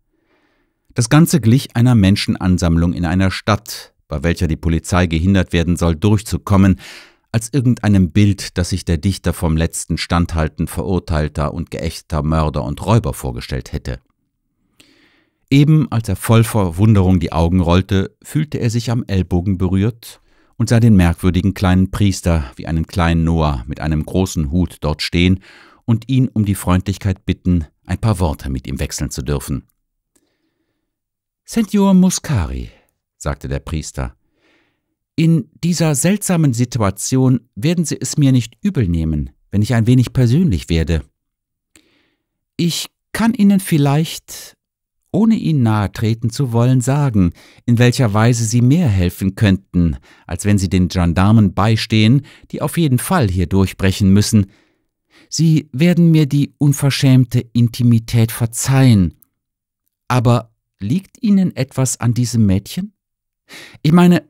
Das Ganze glich einer Menschenansammlung in einer Stadt, bei welcher die Polizei gehindert werden soll, durchzukommen, als irgendeinem Bild, das sich der Dichter vom letzten Standhalten verurteilter und geächter Mörder und Räuber vorgestellt hätte. Eben als er voll Verwunderung die Augen rollte, fühlte er sich am Ellbogen berührt und sah den merkwürdigen kleinen Priester wie einen kleinen Noah mit einem großen Hut dort stehen und ihn um die Freundlichkeit bitten, ein paar Worte mit ihm wechseln zu dürfen. Senor Muscari, sagte der Priester, in dieser seltsamen Situation werden Sie es mir nicht übel nehmen, wenn ich ein wenig persönlich werde. Ich kann Ihnen vielleicht ohne ihnen nahe treten zu wollen, sagen, in welcher Weise sie mehr helfen könnten, als wenn sie den Gendarmen beistehen, die auf jeden Fall hier durchbrechen müssen. Sie werden mir die unverschämte Intimität verzeihen. Aber liegt Ihnen etwas an diesem Mädchen? Ich meine,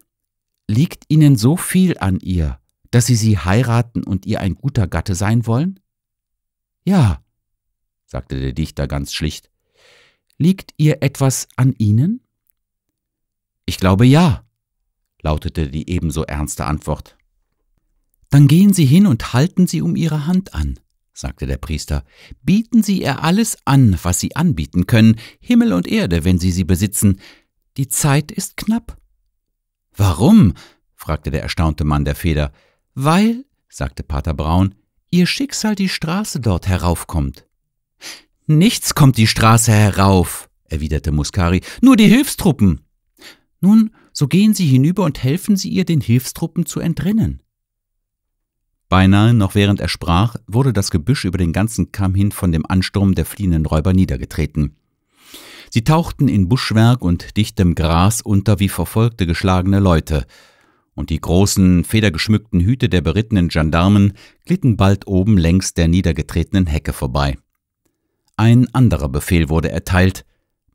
liegt Ihnen so viel an ihr, dass Sie sie heiraten und ihr ein guter Gatte sein wollen? Ja, sagte der Dichter ganz schlicht. Liegt ihr etwas an ihnen? Ich glaube ja, lautete die ebenso ernste Antwort. Dann gehen Sie hin und halten Sie um Ihre Hand an, sagte der Priester. Bieten Sie ihr alles an, was Sie anbieten können, Himmel und Erde, wenn Sie sie besitzen. Die Zeit ist knapp. Warum? fragte der erstaunte Mann der Feder. Weil, sagte Pater Braun, Ihr Schicksal die Straße dort heraufkommt. Nichts kommt die Straße herauf, erwiderte Muskari, nur die Hilfstruppen. Nun, so gehen Sie hinüber und helfen Sie ihr, den Hilfstruppen zu entrinnen. Beinahe noch während er sprach, wurde das Gebüsch über den ganzen Kamm hin von dem Ansturm der fliehenden Räuber niedergetreten. Sie tauchten in Buschwerk und dichtem Gras unter wie verfolgte geschlagene Leute, und die großen, federgeschmückten Hüte der berittenen Gendarmen glitten bald oben längs der niedergetretenen Hecke vorbei. Ein anderer Befehl wurde erteilt,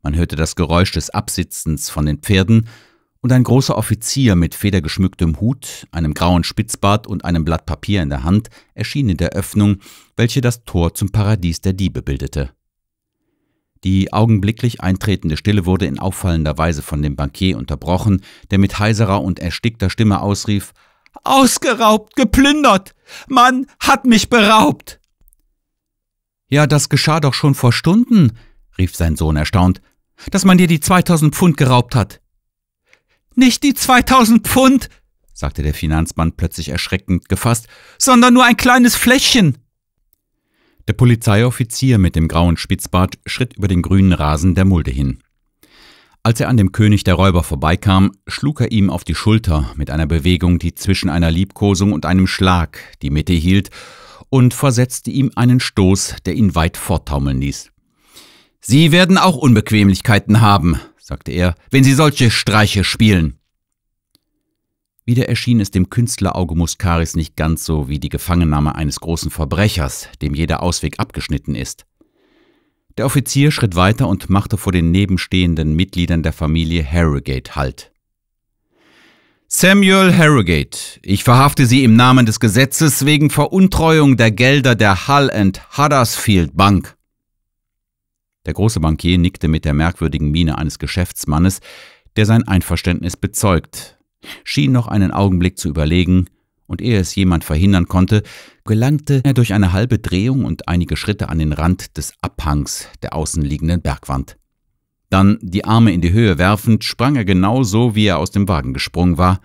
man hörte das Geräusch des Absitzens von den Pferden, und ein großer Offizier mit federgeschmücktem Hut, einem grauen Spitzbart und einem Blatt Papier in der Hand erschien in der Öffnung, welche das Tor zum Paradies der Diebe bildete. Die augenblicklich eintretende Stille wurde in auffallender Weise von dem Bankier unterbrochen, der mit heiserer und erstickter Stimme ausrief Ausgeraubt, geplündert. Man hat mich beraubt. Ja, das geschah doch schon vor Stunden, rief sein Sohn erstaunt, dass man dir die 2000 Pfund geraubt hat. Nicht die 2000 Pfund, sagte der Finanzmann plötzlich erschreckend gefasst, sondern nur ein kleines Fläschchen. Der Polizeioffizier mit dem grauen Spitzbart schritt über den grünen Rasen der Mulde hin. Als er an dem König der Räuber vorbeikam, schlug er ihm auf die Schulter mit einer Bewegung, die zwischen einer Liebkosung und einem Schlag die Mitte hielt und versetzte ihm einen Stoß, der ihn weit forttaumeln ließ. Sie werden auch Unbequemlichkeiten haben, sagte er, wenn Sie solche Streiche spielen. Wieder erschien es dem Künstler Auge nicht ganz so wie die Gefangennahme eines großen Verbrechers, dem jeder Ausweg abgeschnitten ist. Der Offizier schritt weiter und machte vor den nebenstehenden Mitgliedern der Familie Harrogate Halt. Samuel Harrogate. Ich verhafte Sie im Namen des Gesetzes wegen Veruntreuung der Gelder der Hull and Huddersfield Bank. Der große Bankier nickte mit der merkwürdigen Miene eines Geschäftsmannes, der sein Einverständnis bezeugt, schien noch einen Augenblick zu überlegen, und ehe es jemand verhindern konnte, gelangte er durch eine halbe Drehung und einige Schritte an den Rand des Abhangs der außenliegenden Bergwand. Dann, die Arme in die Höhe werfend, sprang er genau so, wie er aus dem Wagen gesprungen war.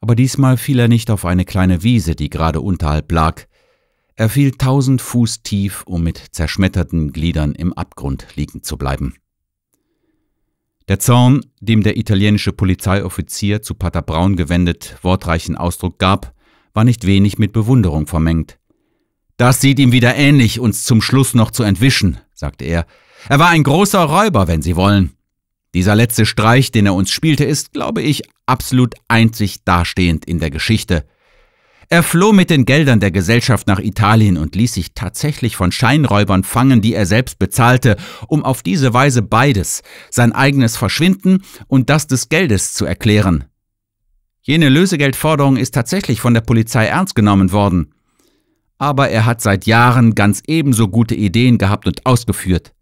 Aber diesmal fiel er nicht auf eine kleine Wiese, die gerade unterhalb lag. Er fiel tausend Fuß tief, um mit zerschmetterten Gliedern im Abgrund liegen zu bleiben. Der Zorn, dem der italienische Polizeioffizier zu Pater Braun gewendet wortreichen Ausdruck gab, war nicht wenig mit Bewunderung vermengt. Das sieht ihm wieder ähnlich, uns zum Schluss noch zu entwischen, sagte er, er war ein großer Räuber, wenn Sie wollen. Dieser letzte Streich, den er uns spielte, ist, glaube ich, absolut einzig dastehend in der Geschichte. Er floh mit den Geldern der Gesellschaft nach Italien und ließ sich tatsächlich von Scheinräubern fangen, die er selbst bezahlte, um auf diese Weise beides, sein eigenes Verschwinden und das des Geldes zu erklären. Jene Lösegeldforderung ist tatsächlich von der Polizei ernst genommen worden. Aber er hat seit Jahren ganz ebenso gute Ideen gehabt und ausgeführt.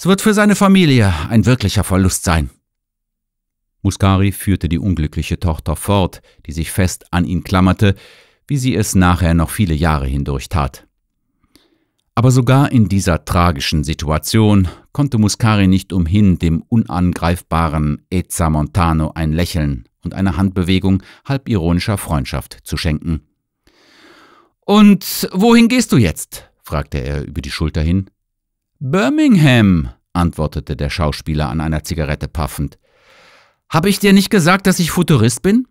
Es wird für seine Familie ein wirklicher Verlust sein. Muscari führte die unglückliche Tochter fort, die sich fest an ihn klammerte, wie sie es nachher noch viele Jahre hindurch tat. Aber sogar in dieser tragischen Situation konnte Muscari nicht umhin, dem unangreifbaren Ezza Montano ein Lächeln und eine Handbewegung halb ironischer Freundschaft zu schenken. Und wohin gehst du jetzt? fragte er über die Schulter hin. Birmingham, antwortete der Schauspieler an einer Zigarette paffend. Habe ich dir nicht gesagt, dass ich Futurist bin?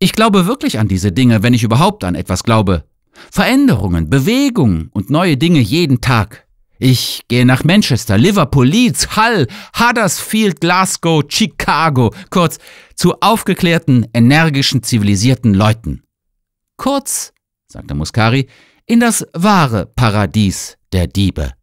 Ich glaube wirklich an diese Dinge, wenn ich überhaupt an etwas glaube. Veränderungen, Bewegungen und neue Dinge jeden Tag. Ich gehe nach Manchester, Liverpool, Leeds, Hull, Huddersfield, Glasgow, Chicago, kurz zu aufgeklärten, energischen, zivilisierten Leuten. Kurz, sagte Muscari, in das wahre Paradies der Diebe.